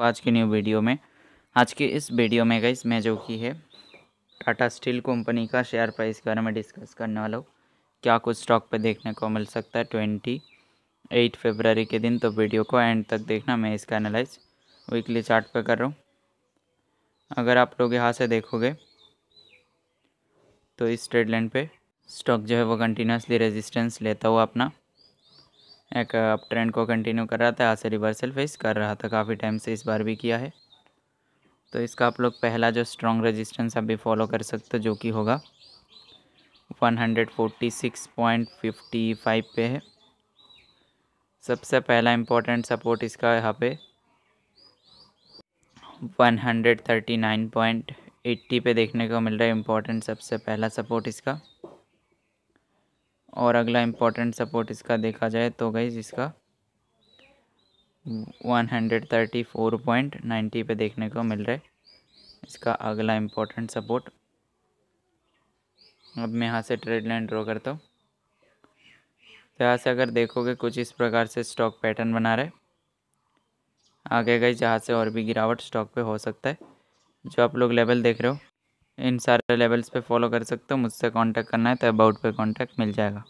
सबको आज की न्यू वीडियो में आज के इस वीडियो में गई मैं जो की है टाटा स्टील कंपनी का शेयर प्राइस के बारे में डिस्कस करने वाला हूँ क्या कुछ स्टॉक पे देखने को मिल सकता है ट्वेंटी एट फेबररी के दिन तो वीडियो को एंड तक देखना मैं इसका एनालाइज वीकली चार्ट पे कर रहा हूँ अगर आप लोग यहाँ से देखोगे तो इस ट्रेड लाइन पे स्टॉक जो है वो कंटिन्यूसली रेजिस्टेंस लेता हुआ अपना एक अप ट्रेंड को कंटिन्यू कर रहा था यहाँ से रिवर्सल फेस कर रहा था काफ़ी टाइम से इस बार भी किया है तो इसका आप लोग पहला जो स्ट्रॉन्ग रेजिस्टेंस अभी फॉलो कर सकते हो जो कि होगा 146.55 पे है सबसे पहला इम्पोर्टेंट सपोर्ट इसका यहाँ पे 139.80 पे देखने को मिल रहा है इम्पोर्टेंट सबसे पहला सपोर्ट इसका और अगला इम्पोर्टेंट सपोर्ट इसका देखा जाए तो गई इसका one hundred thirty four point ninety पे देखने को मिल रहा है इसका अगला इम्पोर्टेंट सपोर्ट अब मैं यहाँ से ट्रेड लाइन ड्रॉ करता हूँ तो यहाँ से अगर देखोगे कुछ इस प्रकार से स्टॉक पैटर्न बना रहे आगे गई जहाँ से और भी गिरावट स्टॉक पे हो सकता है जो आप लोग लेवल देख रहे हो इन सारे लेवल्स पे फॉलो कर सकते हो मुझसे कांटेक्ट करना है तो अबाउट पे कांटेक्ट मिल जाएगा